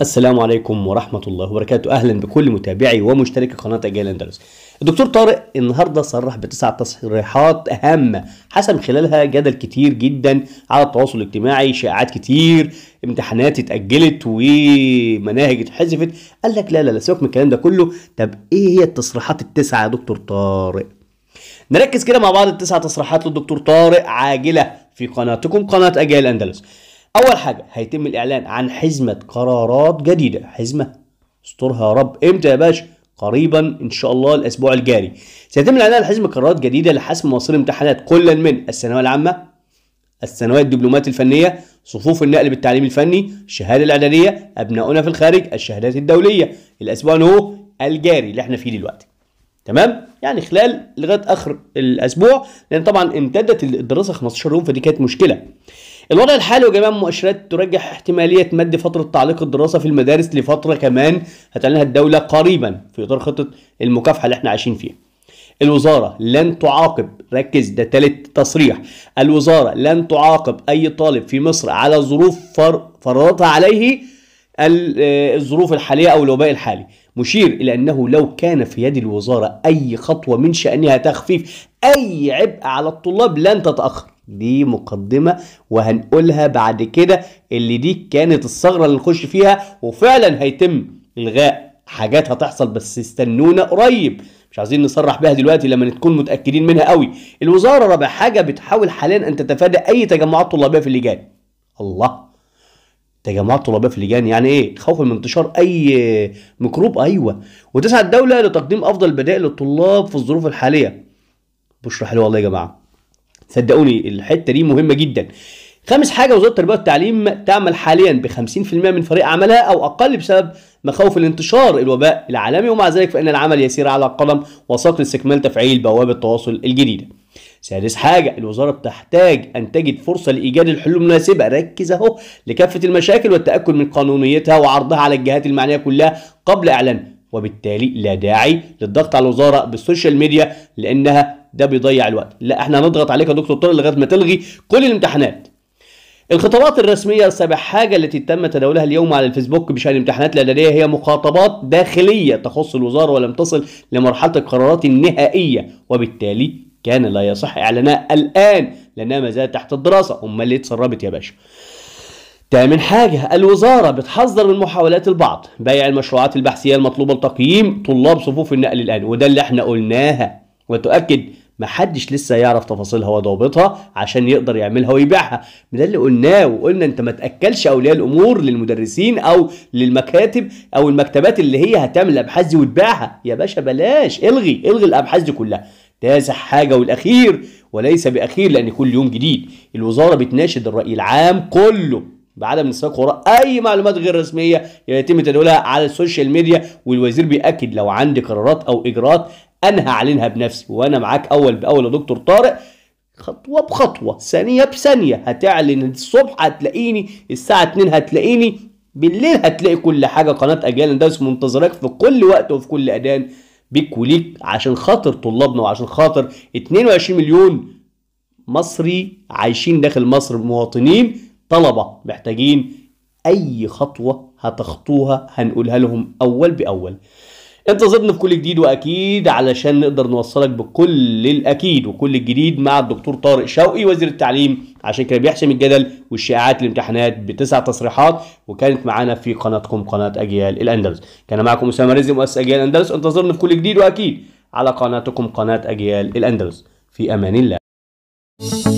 السلام عليكم ورحمة الله وبركاته أهلا بكل متابعي ومشتركي قناة أجيال أندلس الدكتور طارق النهاردة صرح بتسع تصريحات هامة حسم خلالها جدل كتير جدا على التواصل الاجتماعي شائعات كتير امتحانات اتأجلت ومناهج اتحذفت قال لك لا لا لا سيبك من الكلام ده كله طب ايه هي التصريحات التسعة يا دكتور طارق نركز كده مع بعض التسع تصريحات للدكتور طارق عاجله في قناتكم قناه اجيال الاندلس اول حاجه هيتم الاعلان عن حزمه قرارات جديده حزمه استرها يا رب امتى يا باشا قريبا ان شاء الله الاسبوع الجاري سيتم الاعلان عن حزمه قرارات جديده لحسم مصير امتحانات كل من الثانويه العامه الثانويه الدبلومات الفنيه صفوف النقل بالتعليم الفني الشهاده الاعداديه ابناؤنا في الخارج الشهادات الدوليه الاسبوع هو الجاري اللي احنا فيه دلوقتي تمام يعني خلال لغايه اخر الاسبوع لان طبعا امتدت الدراسه 15 يوم فدي كانت مشكله الوضع الحالي يا جماعه المؤشرات ترجح احتماليه مد فتره تعليق الدراسه في المدارس لفتره كمان هتعلنها الدوله قريبا في اطار خطه المكافحه اللي احنا عايشين فيها الوزارة لن تعاقب ركز ده تالت تصريح الوزارة لن تعاقب أي طالب في مصر على ظروف فرضتها عليه آه، الظروف الحالية أو الوباء الحالي مشير إلى أنه لو كان في يد الوزارة أي خطوة من شأنها تخفيف أي عبء على الطلاب لن تتأخر دي مقدمة وهنقولها بعد كده اللي دي كانت الثغرة اللي نخش فيها وفعلا هيتم إلغاء حاجات هتحصل بس استنونا قريب مش عايزين نصرح بها دلوقتي لما نكون متأكدين منها قوي الوزارة رابع حاجة بتحاول حاليا أن تتفادى أي تجمعات طلابية في اللجان الله تجمعات طلابيه في اللجان يعني ايه خوفا من انتشار اي ميكروب ايوه وتسعى الدوله لتقديم افضل البدائل للطلاب في الظروف الحاليه بشرى حلوه والله يا جماعه صدقوني الحته دي مهمه جدا خامس حاجه وزاره التربيه والتعليم تعمل حاليا ب 50% من فريق عملها او اقل بسبب مخاوف الانتشار الوباء العالمي ومع ذلك فان العمل يسير على قلم وساق لاستكمال تفعيل بوابه التواصل الجديده سادس حاجة الوزارة بتحتاج أن تجد فرصة لإيجاد الحلول المناسبة ركز أهو لكافة المشاكل والتأكد من قانونيتها وعرضها على الجهات المعنية كلها قبل إعلانها وبالتالي لا داعي للضغط على الوزارة بالسوشيال ميديا لأنها ده بيضيع الوقت لا احنا هنضغط عليك يا دكتور طارق لغاية ما تلغي كل الامتحانات الخطابات الرسمية السابع حاجة التي تم تداولها اليوم على الفيسبوك بشأن الامتحانات الإعدادية هي مخاطبات داخلية تخص الوزارة ولم تصل لمرحلة القرارات النهائية وبالتالي كان لا يصح إعلانها الآن لأنها ما زالت تحت الدراسة أمال ليه اتسربت يا باشا تامن حاجة الوزارة بتحذر من محاولات البعض بيع المشروعات البحثية المطلوبة لتقييم طلاب صفوف النقل الآن وده اللي احنا قلناها وتؤكد محدش لسه يعرف تفاصيلها وضوابطها عشان يقدر يعملها ويبيعها ده اللي قلناه وقلنا انت ما تاكلش اولياء الامور للمدرسين او للمكاتب او المكتبات اللي هي هتعمل الابحاث دي وتبيعها يا باشا بلاش الغي الغي الابحاث دي كلها تاسع حاجة والأخير وليس بأخير لأن كل يوم جديد الوزارة بتناشد الرأي العام كله بعدم السياق وراء أي معلومات غير رسمية يتم تداولها على السوشيال ميديا والوزير بيأكد لو عندي قرارات أو إجراءات أنا هعلنها بنفسي وأنا معاك أول بأول يا دكتور طارق خطوة بخطوة ثانية بثانية هتعلن الصبح هتلاقيني الساعة 2 هتلاقيني بالليل هتلاقي كل حاجة قناة أجيال ندرس منتظرك في كل وقت وفي كل أدان بيك وليك عشان خاطر طلابنا وعشان خاطر 22 مليون مصري عايشين داخل مصر مواطنين طلبة محتاجين أي خطوة هتخطوها هنقولها لهم أول بأول انتظرنا في كل جديد واكيد علشان نقدر نوصلك بكل الاكيد وكل الجديد مع الدكتور طارق شوقي وزير التعليم عشان كده بيحسم الجدل والشائعات الامتحانات بتسع تصريحات وكانت معانا في قناتكم قناه اجيال الاندلس كان معكم اسامه رزق مؤسس اجيال الاندلس انتظرنا في كل جديد واكيد على قناتكم قناه اجيال الاندلس في امان الله